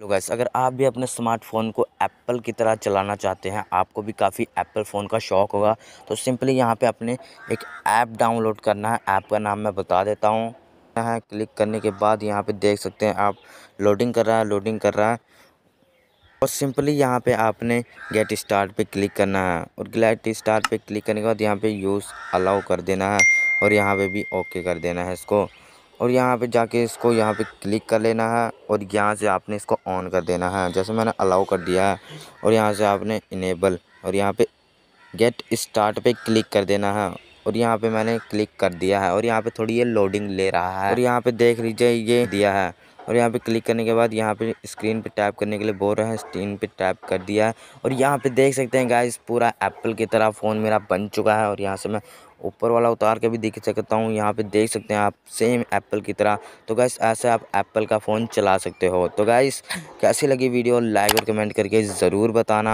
लो अगर आप भी अपने स्मार्टफ़ोन को एप्पल की तरह चलाना चाहते हैं आपको भी काफ़ी एप्पल फ़ोन का शौक़ होगा तो सिंपली यहाँ पे अपने एक ऐप डाउनलोड करना है ऐप का नाम मैं बता देता हूँ है क्लिक करने के बाद यहाँ पे देख सकते हैं आप लोडिंग कर रहा है लोडिंग कर रहा है और सिंपली यहाँ पे आपने गेट स्टार्ट पे क्लिक करना है और गेट स्टार्ट पे क्लिक करने के बाद यहाँ पे यूज़ अलाउ कर देना है और यहाँ पे भी ओके कर देना है इसको और यहाँ पे जाके इसको यहाँ पे क्लिक कर लेना है और यहाँ से आपने इसको ऑन कर देना है जैसे मैंने अलाउ कर दिया है और यहाँ से आपने इनेबल और यहाँ पे गेट स्टार्ट पे क्लिक कर देना है और यहाँ पे मैंने क्लिक कर दिया है और यहाँ पे थोड़ी ये लोडिंग ले रहा है और यहाँ पे देख लीजिए ये दिया है और यहाँ पे क्लिक करने के बाद यहाँ पे स्क्रीन पे टैप करने के लिए बोल रहे हैं स्क्रीन पे टैप कर दिया है और यहाँ पे देख सकते हैं गाइस पूरा एप्पल की तरह फ़ोन मेरा बन चुका है और यहाँ से मैं ऊपर वाला उतार के भी देख सकता हूँ यहाँ पे देख सकते हैं आप सेम एप्पल की तरह तो गाइस ऐसे आप एप्पल का फ़ोन चला सकते हो तो गाइस कैसी लगी वीडियो लाइक और कमेंट करके ज़रूर बताना